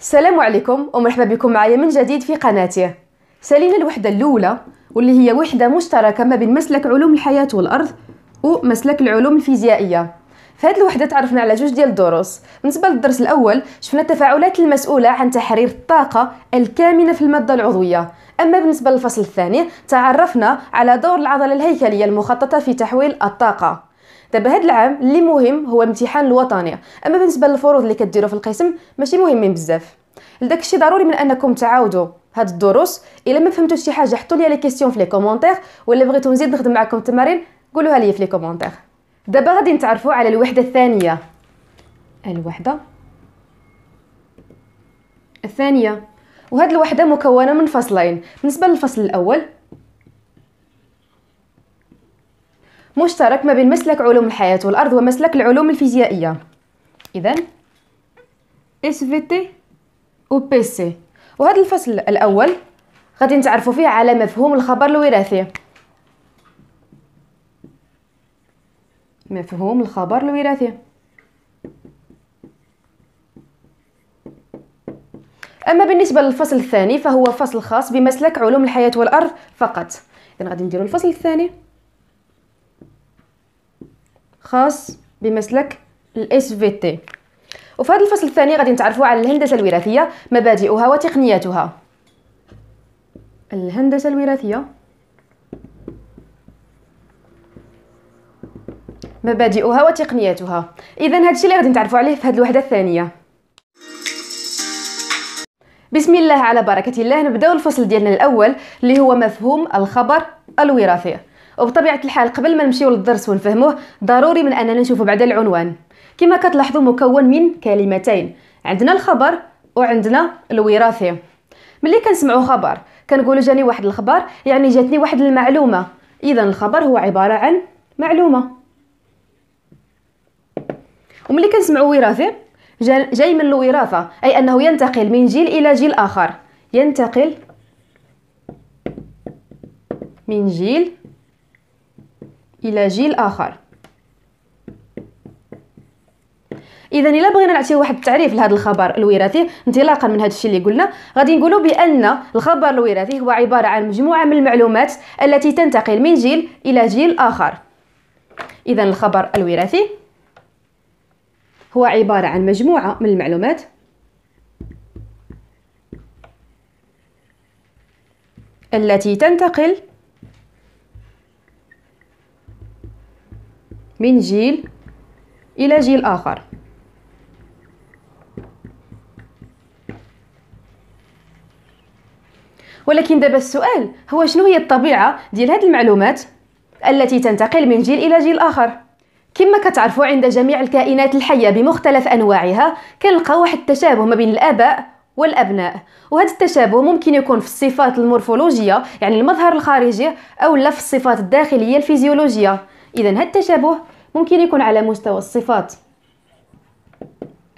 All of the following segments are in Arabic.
السلام عليكم ومرحبا بكم معايا من جديد في قناتي سالينا الوحدة الأولى واللي هي وحدة مشتركة ما بين مسلك علوم الحياة والأرض ومسلك العلوم الفيزيائية في هذه الوحدة تعرفنا على جوج ديال الدروس بالنسبة للدرس الأول شفنا التفاعلات المسؤولة عن تحرير الطاقة الكامنة في المادة العضوية أما بالنسبة للفصل الثاني تعرفنا على دور العضلة الهيكلية المخططة في تحويل الطاقة دابا طيب، هذا العام اللي مهم هو امتحان الوطنيه اما بالنسبه للفروض اللي كديروا في القسم ماشي مهمين بزاف لذاك الشيء ضروري من انكم تعاودوا هاد الدروس الا ما فهمتوا شي حاجه حطوا لي لي كيسيون في لي كومونتير ولا بغيتو نزيد نخدم معكم التمارين قولوها لي في لي كومونتير دابا غادي نتعرفوا على الوحده الثانيه الوحده الثانيه وهاد الوحده مكونه من فصلين بالنسبه للفصل الاول مشترك ما بين مسلك علوم الحياة والأرض ومسلك العلوم الفيزيائية إذا SVT و PC وهذا الفصل الأول غادي نتعرفوا فيه على مفهوم الخبر الوراثي مفهوم الخبر الوراثي أما بالنسبة للفصل الثاني فهو فصل خاص بمسلك علوم الحياة والأرض فقط اذا غادي نديرو الفصل الثاني خاص بمسلك الاس في تي وفي هذا الفصل الثاني غادي نتعرفوا على الهندسه الوراثيه مبادئها وتقنياتها الهندسه الوراثيه مبادئها وتقنياتها اذا هذا الشيء اللي غادي نتعرفوا عليه في هذه الوحده الثانيه بسم الله على بركه الله نبداو الفصل ديالنا الاول اللي هو مفهوم الخبر الوراثي وبطبيعه الحال قبل ما نمشيو للدرس ونفهموه ضروري من اننا نشوفوا بعد العنوان كما كتلاحظوا مكون من كلمتين عندنا الخبر وعندنا الوراثي ملي كنسمعوا خبر كنقولوا جاني واحد الخبر يعني جاتني واحد المعلومه اذا الخبر هو عباره عن معلومه وملي كنسمعوا وراثي جاي من الوراثه اي انه ينتقل من جيل الى جيل اخر ينتقل من جيل الى جيل اخر اذا الا بغينا نعطيو واحد التعريف لهذا الخبر الوراثي انطلاقا من هذا الشيء اللي قلنا غادي نقولوا بان الخبر الوراثي هو عباره عن مجموعه من المعلومات التي تنتقل من جيل الى جيل اخر اذا الخبر الوراثي هو عباره عن مجموعه من المعلومات التي تنتقل من جيل إلى جيل آخر ولكن دابا السؤال هو شنو هي الطبيعة ديال هذه المعلومات التي تنتقل من جيل إلى جيل آخر كما كتعرفوا عند جميع الكائنات الحية بمختلف أنواعها كنلقاو واحد التشابه ما بين الآباء والابناء وهذا التشابه ممكن يكون في الصفات المورفولوجيه يعني المظهر الخارجي او لا في الصفات الداخليه الفيزيولوجيه إذا هالتشابه ممكن يكون على مستوى الصفات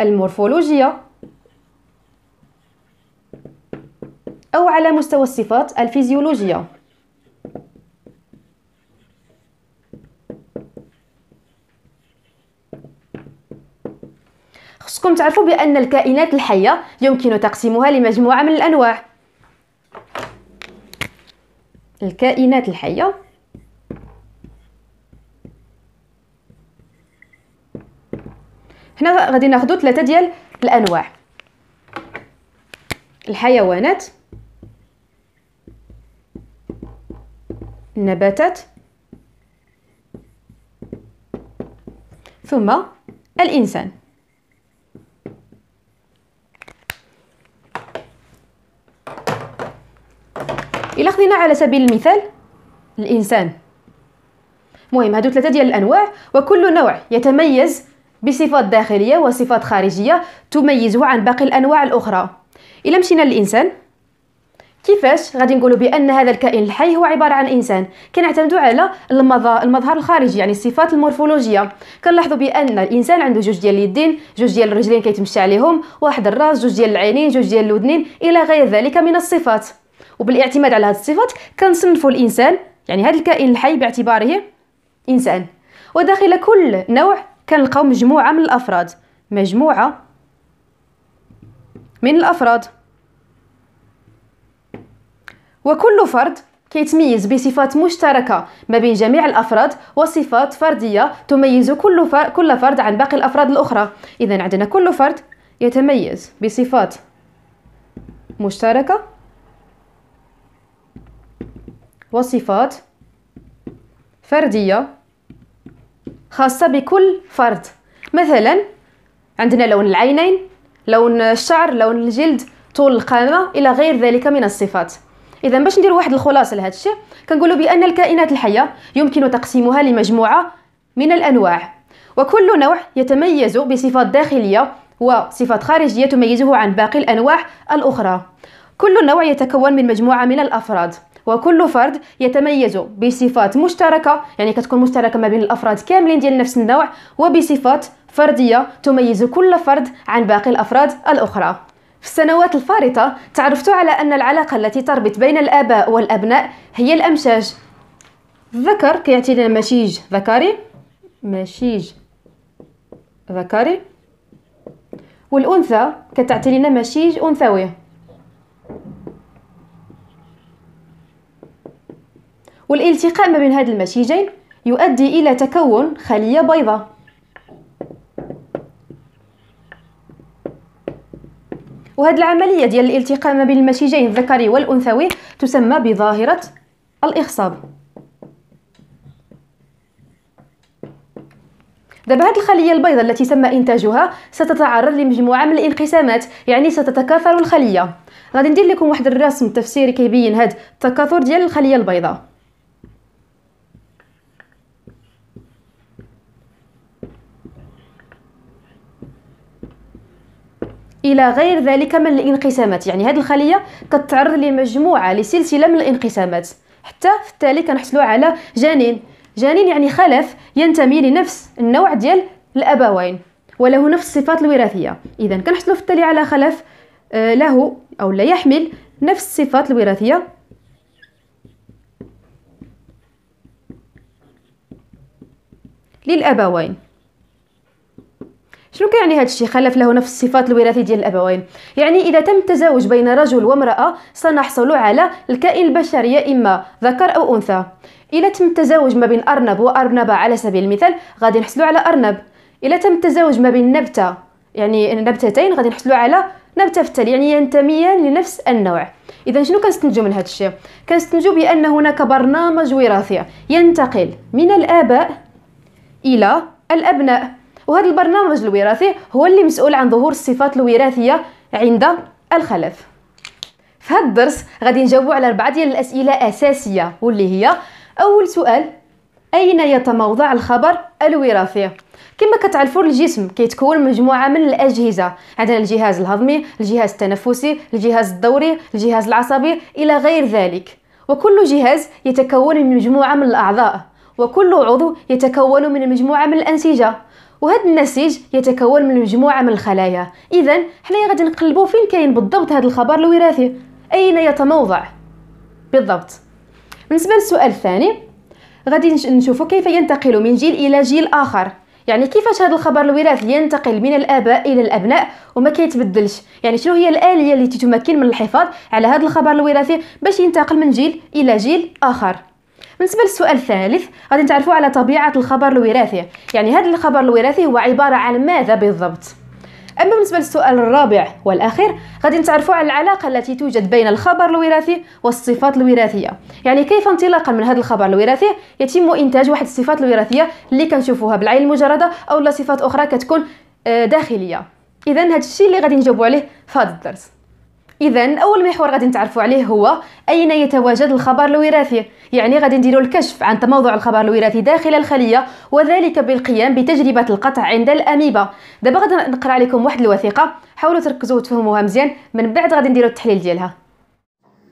المورفولوجية أو على مستوى الصفات الفيزيولوجية خصكم تعرفوا بأن الكائنات الحية يمكن تقسيمها لمجموعة من الأنواع الكائنات الحية هنا غادي ناخذ ثلاثه ديال الانواع الحيوانات النباتات ثم الانسان الا خدينا على سبيل المثال الانسان مهم هادو ثلاثه ديال الانواع وكل نوع يتميز بصفات داخلية وصفات خارجية تميزه عن باقي الأنواع الأخرى إلى مشينا للإنسان كيفاش غادي نقولوا بان هذا الكائن الحي هو عباره عن انسان كنعتمدوا على المظهر الخارجي يعني الصفات المورفولوجيه كنلاحظوا بان الانسان عنده جوج ديال اليدين جوج ديال الرجلين كيتمشى عليهم واحد الراس جوج ديال العينين جوج ديال الودنين الى غير ذلك من الصفات وبالاعتماد على هذه الصفات كنصنفوا الانسان يعني هذا الكائن الحي باعتباره انسان وداخل كل نوع كنلقاو مجموعه من الافراد مجموعه من الافراد وكل فرد كيتميز بصفات مشتركة ما بين جميع الأفراد وصفات فردية تميز كل فرد, كل فرد عن باقي الأفراد الأخرى إذا عندنا كل فرد يتميز بصفات مشتركة وصفات فردية خاصة بكل فرد مثلا عندنا لون العينين لون الشعر لون الجلد طول القامة إلى غير ذلك من الصفات إذا باش ندير واحد الخلاصة لهذا الشيء كنقولوا بأن الكائنات الحية يمكن تقسيمها لمجموعة من الأنواع وكل نوع يتميز بصفات داخلية وصفات خارجية تميزه عن باقي الأنواع الأخرى كل نوع يتكون من مجموعة من الأفراد وكل فرد يتميز بصفات مشتركه يعني كتكون مشتركه ما بين الافراد كاملين ديال نفس النوع وبصفات فرديه تميز كل فرد عن باقي الافراد الاخرى في السنوات الفارطة تعرفت على أن العلاقة التي تربط بين الآباء والأبناء هي الأمشاج الذكر كيعطي كي مشيج ذكري مشيج ذكري والأنثى كتعطي لنا مشيج أنثوي والالتقاء ما بين هاد المشيجين يؤدي إلى تكون خلية بيضاء وهذه العملية ديال الالتقاء ما بين المشيجين الذكري والأنثوي تسمى بظاهرة الإخصاب دابا هذه الخلية البيضاء التي تم إنتاجها ستتعرض لمجموعة من الانقسامات يعني ستتكاثر الخلية غادي ندير لكم واحد الرسم تفسيري كيبين هذا التكاثر ديال الخلية البيضاء الى غير ذلك من الانقسامات يعني هذه الخليه كتعرض لمجموعه لسلسله من الانقسامات حتى في التالي كنحصلوا على جنين جنين يعني خلف ينتمي لنفس النوع ديال الابوين وله نفس الصفات الوراثيه اذا كنحصلوا في التالي على خلف آه، له او لا يحمل نفس الصفات الوراثيه للابوين شنو كيعني هذا الشيء خلف له نفس الصفات الوراثيه ديال الابوين يعني اذا تم التزاوج بين رجل وامراه سنحصل على الكائن البشري يا اما ذكر او انثى اذا تم التزاوج ما بين ارنب وارنبه على سبيل المثال غادي نحصلوا على ارنب اذا تم التزاوج ما بين نبته يعني نبتتين غادي نحصلوا على نبته في التالي يعني ينتميان لنفس النوع اذا شنو كنستنتجو من هذا الشيء كنستنتجو بان هناك برنامج وراثي ينتقل من الاباء الى الابناء وهذا البرنامج الوراثي هو اللي مسؤول عن ظهور الصفات الوراثية عند الخلف في هذا الدرس غادي نجاوبوا على أربعة ديال الأسئلة أساسية واللي هي أول سؤال أين يتموضع الخبر الوراثي؟ كما كتعرفوا الجسم كيتكون مجموعه من الاجهزه عندنا الجهاز الهضمي الجهاز التنفسي الجهاز الدوري الجهاز العصبي الى غير ذلك وكل جهاز يتكون من مجموعه من الاعضاء وكل عضو يتكون من مجموعه من الانسجه وهذا النسيج يتكون من مجموعه من الخلايا اذا حنايا غادي نقلبوا فين كاين بالضبط هذا الخبر الوراثي اين يتموضع بالضبط بالنسبه للسؤال الثاني غادي نشوفوا كيف ينتقل من جيل الى جيل اخر يعني كيفاش هذا الخبر الوراثي ينتقل من الاباء الى الابناء وما كيتبدلش يعني شنو هي الاليه التي تمكن من الحفاظ على هذا الخبر الوراثي باش ينتقل من جيل الى جيل اخر بالنسبه للسؤال الثالث غادي نتعرفوا على طبيعه الخبر الوراثي يعني هذا الخبر الوراثي هو عباره عن ماذا بالضبط اما بالنسبه للسؤال الرابع والاخير غادي نتعرفوا على العلاقه التي توجد بين الخبر الوراثي والصفات الوراثيه يعني كيف انطلاقا من هذا الخبر الوراثي يتم انتاج واحد الصفات الوراثيه اللي كنشوفوها بالعين المجرده او صفات اخرى كتكون آه، داخليه اذا هذا الشيء اللي غادي نجاوبوا عليه في هذا الدرس اذا اول محور غادي نتعرفوا عليه هو اين يتواجد الخبر الوراثي يعني غادي نديروا الكشف عن تموضع الخبر الوراثي داخل الخليه وذلك بالقيام بتجربه القطع عند الاميبا دابا غادي نقرا لكم واحد الوثيقه حاولوا تركزوا وتفهموها مزيان من بعد غادي نديروا التحليل ديالها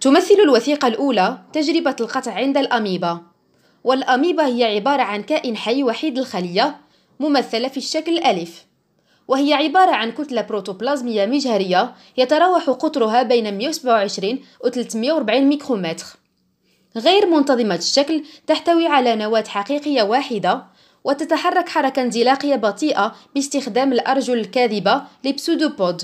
تمثل الوثيقه الاولى تجربه القطع عند الاميبا والاميبا هي عباره عن كائن حي وحيد الخليه ممثله في الشكل الالف وهي عبارة عن كتلة بروتوبلازمية مجهرية يتراوح قطرها بين 127 و 340 ميكرومتر غير منتظمة الشكل تحتوي على نواة حقيقية واحدة وتتحرك حركة انزلاقية بطيئة باستخدام الأرجل الكاذبة لبسودوبود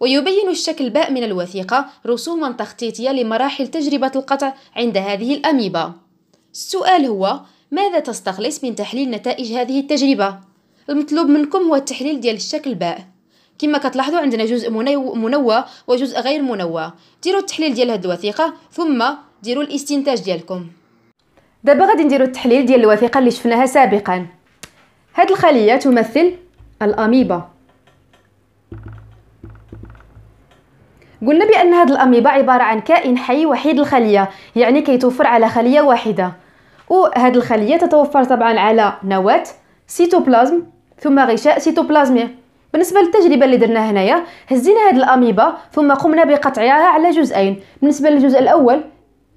ويبين الشكل باء من الوثيقة رسوما تخطيطية لمراحل تجربة القطع عند هذه الأميبا السؤال هو ماذا تستخلص من تحليل نتائج هذه التجربة؟ المطلوب منكم هو التحليل ديال الشكل باء كما كتلاحظوا عندنا جزء منوى وجزء غير منوى ديروا التحليل ديال هاد الوثيقه ثم ديروا الاستنتاج ديالكم دابا غادي نديروا التحليل ديال الوثيقه اللي شفناها سابقا هاد الخليه تمثل الاميبا قلنا بان هاد الاميبا عباره عن كائن حي وحيد الخليه يعني كيتوفر على خليه واحده وهذه الخليه تتوفر طبعا على نواه سيتوبلازم ثم غشاء سيتوبلازمي بالنسبه للتجربه اللي درناها هنايا هزينا هاد الاميبا ثم قمنا بقطعها على جزئين بالنسبه للجزء الاول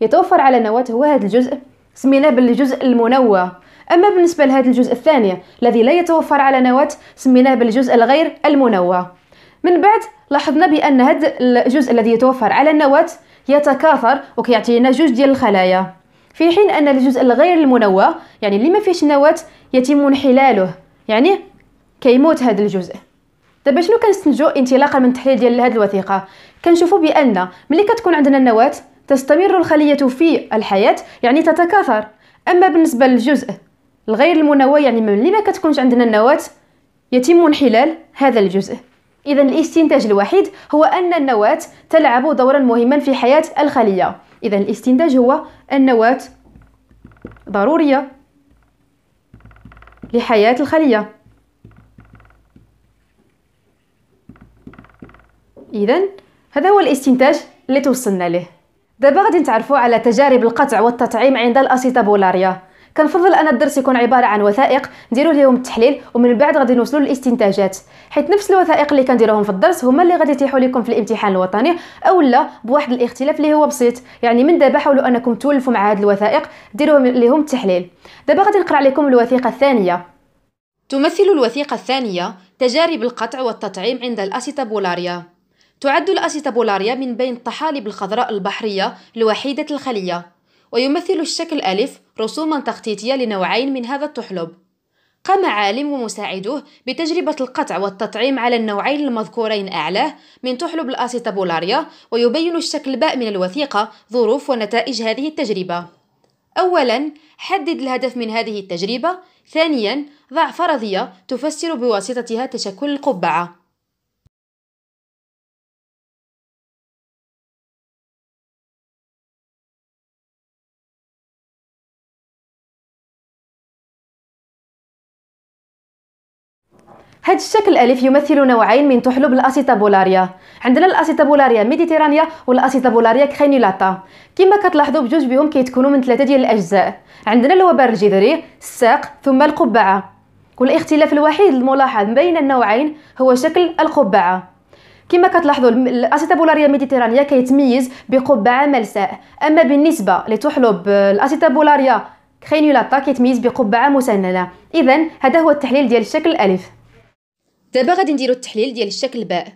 يتوفر على نواه هو هذا الجزء سميناه بالجزء المنوى اما بالنسبه لهذا الجزء الثاني الذي لا يتوفر على نواه سميناه بالجزء الغير المنوى من بعد لاحظنا بان هذا الجزء الذي يتوفر على النواه يتكاثر وكيعطينا جوج ديال الخلايا في حين ان الجزء الغير المنوى يعني اللي ما فيهش نواه يتم انحلاله يعني كيموت هذا الجزء دابا شنو كنستنتجو انطلاقا من التحليل ديال هذه الوثيقه كنشوفو بان ملي كتكون عندنا النواه تستمر الخليه في الحياه يعني تتكاثر اما بالنسبه للجزء الغير المنوى يعني ملي ما كتكونش عندنا النواه يتم انحلال هذا الجزء اذا الاستنتاج الوحيد هو ان النواه تلعب دورا مهما في حياه الخليه اذا الاستنتاج هو النواه ضروريه لحياة الخلية إذا هذا هو الاستنتاج اللي توصلنا له دابا غادي نتعرفوا على تجارب القطع والتطعيم عند الأسيتابولاريا كنفضل ان الدرس يكون عباره عن وثائق نديروا ليهم التحليل ومن بعد غادي نوصلوا للاستنتاجات حيت نفس الوثائق اللي كنديروهم في الدرس هما اللي غادي يتيحوا لكم في الامتحان الوطني اولا بواحد الاختلاف اللي هو بسيط يعني من دابا حاولوا انكم تولفوا مع هاد الوثائق ديروا لهم التحليل دابا غادي نقرا لكم الوثيقه الثانيه تمثل الوثيقه الثانيه تجارب القطع والتطعيم عند الاسيتابولاريا تعد الاسيتابولاريا من بين الطحالب الخضراء البحريه الوحيده الخليه ويمثل الشكل ألف رسوما تخطيطية لنوعين من هذا التحلب قام عالم ومساعدوه بتجربة القطع والتطعيم على النوعين المذكورين أعلاه من تحلب الأسيتابولاريا ويبين الشكل باء من الوثيقة ظروف ونتائج هذه التجربة أولا حدد الهدف من هذه التجربة ثانيا ضع فرضية تفسر بواسطتها تشكل القبعة هذا الشكل الالف يمثل نوعين من تحلب الاسيتابولاريا عندنا الاسيتابولاريا ميديتيرانيا والاسيتابولاريا كرينيلاتا كما كتلاحظوا بجوج بهم كيتكونوا من ثلاثه ديال الاجزاء عندنا الوبر الجذري الساق ثم القبعه والاختلاف الوحيد الملاحظ بين النوعين هو شكل القبعه كما كتلاحظوا الاسيتابولاريا ميديتيرانيا كيتميز بقبعه ملساء اما بالنسبه لتحلب الاسيتابولاريا كرينيلاتا كيتميز بقبعه مسننه اذا هذا هو التحليل ديال الشكل الالف دابا غادي نديرو التحليل ديال الشكل باء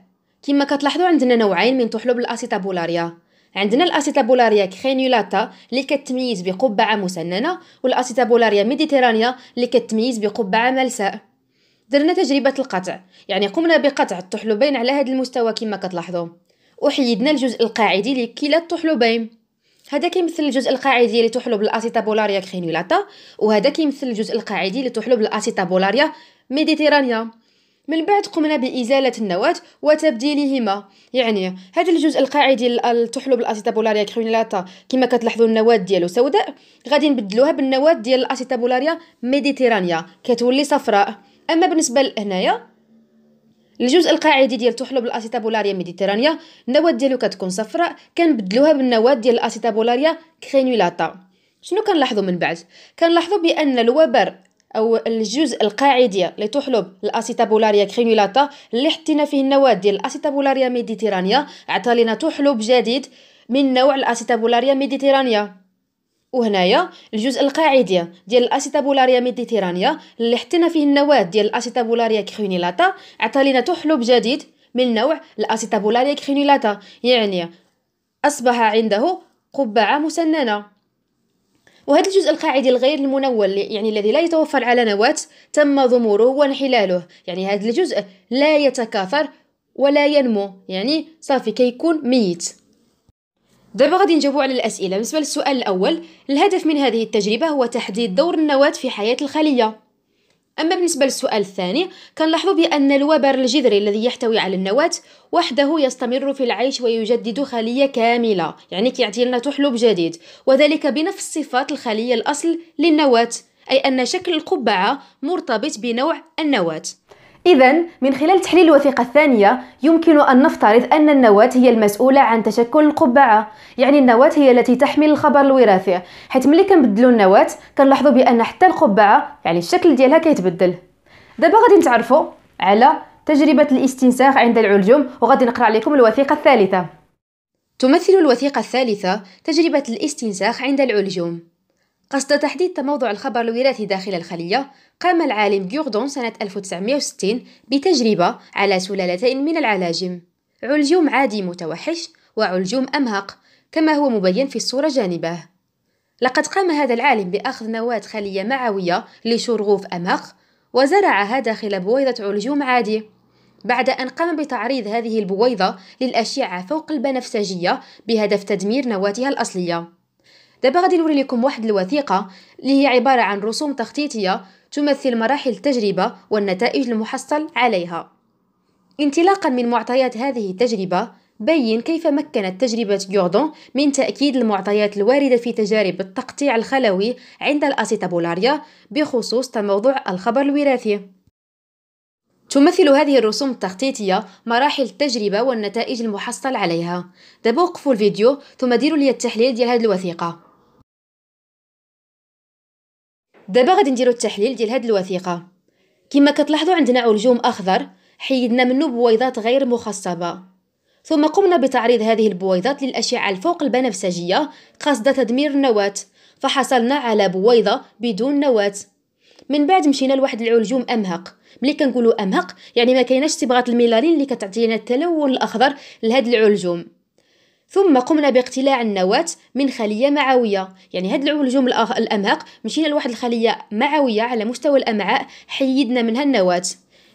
كما كتلاحظوا عندنا نوعين من طحلب الاسيتابولاريا عندنا الاسيتابولاريا كرينيولاتا اللي كتميز بقبعه مسننه والاسيتابولاريا ميديتيرانيا اللي كتميز بقبعه ملساء درنا تجربه القطع يعني قمنا بقطع الطحلبين على هذا المستوى كما كتلاحظوا وحيدنا الجزء القاعدي لكلا الطحلبين هذا كيمثل الجزء القاعدي لتحلب الاسيتابولاريا كرينيولاتا وهذا كيمثل الجزء القاعدي لتحلب الاسيتابولاريا ميديتيرانيا من بعد قمنا بإزالة النواة وتبديلهما يعني هذا الجزء القاعدي التحلب الأسيتابولاريا كرينيلاتا كما كتلاحظوا النواة ديالو سوداء غادي نبدلوها بالنواة ديال الأسيتابولاريا ميديتيرانيا كتولي صفراء أما بالنسبة لهنايا الجزء القاعدي ديال تحلب الاسيتابولاريا ميديتيرانيا النواه ديالو كتكون صفراء كنبدلوها بالنواه ديال الاسيتابولاريا كرينولاتا شنو كنلاحظوا من بعد كنلاحظوا بان الوبر او الجزء القاعديه اللي تحلب الاسيتابولاريا كرينولاتا اللي حطينا فيه النواه ديال الاسيتابولاريا ميديتيرانيا عطالينا تحلب جديد من نوع الاسيتابولاريا ميديتيرانيا وهنايا الجزء القاعدي ديال الاسيتابولاريا ميديتيرانيا اللي حطينا فيه النواه ديال الاسيتابولاريا كرينيلاتا عطالينا تحلب جديد من نوع الاسيتابولاريا كرينيلاتا يعني اصبح عنده قبعه مسننه وهذا الجزء القاعدي الغير المنول يعني الذي لا يتوفر على نواة تم ضموره وانحلاله يعني هذا الجزء لا يتكاثر ولا ينمو يعني صافي كيكون ميت دابا غادي نجاوبوا على الاسئله بالنسبه للسؤال الاول الهدف من هذه التجربه هو تحديد دور النواه في حياه الخليه أما بالنسبة للسؤال الثاني كنلاحظ بأن الوبر الجذري الذي يحتوي على النواة وحده يستمر في العيش ويجدد خلية كاملة يعني كيعطي لنا تحلب جديد وذلك بنفس صفات الخلية الأصل للنواة أي أن شكل القبعة مرتبط بنوع النواة إذا من خلال تحليل الوثيقة الثانية يمكن أن نفترض أن النواة هي المسؤولة عن تشكل القبعة، يعني النواة هي التي تحمل الخبر الوراثي، حيث ملي كنبدلو النواة كنلاحظوا بأن حتى القبعة يعني الشكل ديالها كيتبدل. دابا غادي نتعرفوا على تجربة الاستنساخ عند العلجم وغادي نقرأ عليكم الوثيقة الثالثة. تمثل الوثيقة الثالثة تجربة الاستنساخ عند العلجم. قصد تحديد تموضع الخبر الوراثي داخل الخلية، قام العالم جوردون سنة 1960 بتجربة على سلالتين من العلاجم، علجوم عادي متوحش وعلجوم أمهق، كما هو مبين في الصورة جانبه. لقد قام هذا العالم بأخذ نواة خلية معوية لشرغوف أمهق، وزرعها داخل بويضة علجوم عادي. بعد أن قام بتعريض هذه البويضة للأشعة فوق البنفسجية بهدف تدمير نواتها الأصلية. دابا غادي نوري لكم واحد الوثيقه اللي هي عباره عن رسوم تخطيطيه تمثل مراحل التجربه والنتائج المحصل عليها انطلاقا من معطيات هذه التجربه بين كيف مكنت تجربة جوردون من تأكيد المعطيات الواردة في تجارب التقطيع الخلوي عند الأسيتابولاريا بخصوص تموضع الخبر الوراثي تمثل هذه الرسوم التخطيطية مراحل التجربة والنتائج المحصل عليها دابا وقفوا الفيديو ثم ديروا لي التحليل ديال هذه الوثيقة دابا غادي نديرو التحليل ديال هاد الوثيقه كما كتلاحظوا عندنا علجوم اخضر حيدنا منه بويضات غير مخصبه ثم قمنا بتعريض هذه البويضات للاشعه الفوق البنفسجيه قاصده تدمير النواه فحصلنا على بويضه بدون نواه من بعد مشينا لواحد العلجوم امهق ملي كنقولوا امهق يعني ما كايناش صبغه الميلانين اللي كتعطينا التلون الاخضر لهاد العلجوم ثم قمنا باقتلاع النواة من خلية معوية يعني هاد العلجوم الأمهق مشينا لواحد الخلية معوية على مستوى الأمعاء حيدنا منها النواة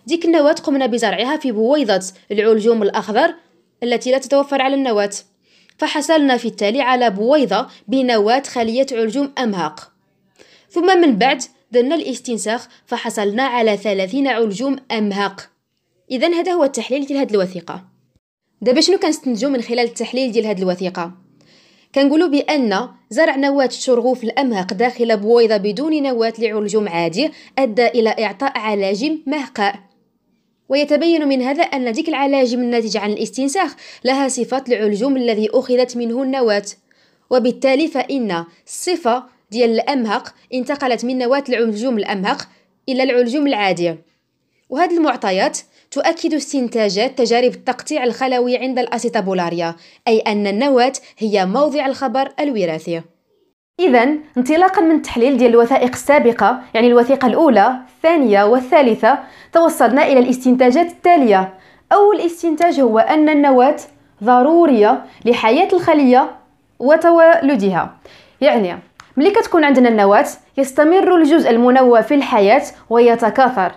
ديك النواة قمنا بزرعها في بويضة العلجوم الأخضر التي لا تتوفر على النواة فحصلنا في التالي على بويضة بنواة خلية علجوم أمهق ثم من بعد درنا الاستنساخ فحصلنا على ثلاثين علجوم أمهق إذا هذا هو التحليل ديال الوثيقة دابا شنو كنستنتجو من خلال التحليل ديال هاد الوثيقه كنقولوا بان زرع نواه الشرغوف الامهق داخل بويضه بدون نواه لعلجم عادي ادى الى اعطاء علاجم مهقاء ويتبين من هذا أن ديك العلاجم الناتجة عن الاستنساخ لها صفات العلجوم الذي أخذت منه النواة وبالتالي فإن الصفة ديال الأمهق انتقلت من نواة العلجوم الأمهق إلى العلجوم العادي وهذه المعطيات تؤكد استنتاجات تجارب التقطيع الخلوي عند الأسيتابولاريا أي أن النواة هي موضع الخبر الوراثي إذا انطلاقا من التحليل ديال الوثائق السابقة يعني الوثيقة الأولى الثانية والثالثة توصلنا إلى الاستنتاجات التالية أول استنتاج هو أن النواة ضرورية لحياة الخلية وتوالدها يعني ملي كتكون عندنا النواة يستمر الجزء المنوى في الحياة ويتكاثر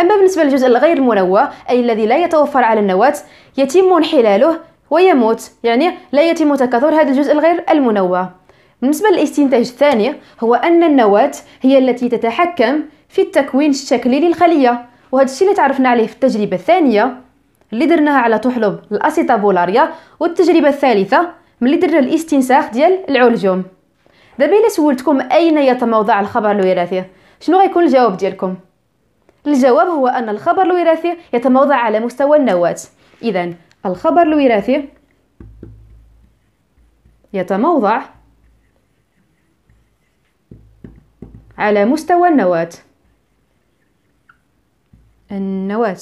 أما بالنسبة للجزء الغير منوى أي الذي لا يتوفر على النواة يتم انحلاله ويموت يعني لا يتم تكاثر هذا الجزء الغير المنوى بالنسبة للاستنتاج الثاني هو أن النواة هي التي تتحكم في التكوين الشكلي للخلية وهذا الشيء اللي تعرفنا عليه في التجربة الثانية اللي درناها على تحلب الأسيتابولاريا والتجربة الثالثة ملي درنا الاستنساخ ديال العلجوم دابا الا سولتكم اين يتموضع الخبر الوراثي شنو غيكون الجواب ديالكم الجواب هو أن الخبر الوراثي يتموضع على مستوى النواة إذا الخبر الوراثي يتموضع على مستوى النواة النواة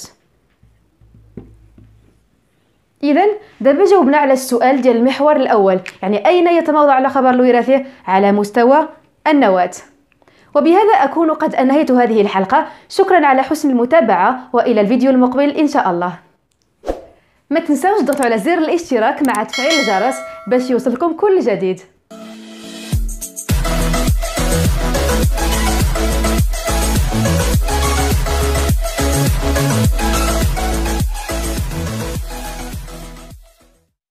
إذا دابا جاوبنا على السؤال ديال المحور الأول يعني أين يتموضع الخبر الوراثي على مستوى النواة وبهذا أكون قد أنهيت هذه الحلقة شكرا على حسن المتابعة وإلى الفيديو المقبل إن شاء الله ما تنساوش تضغطوا على زر الاشتراك مع تفعيل الجرس باش يوصلكم كل جديد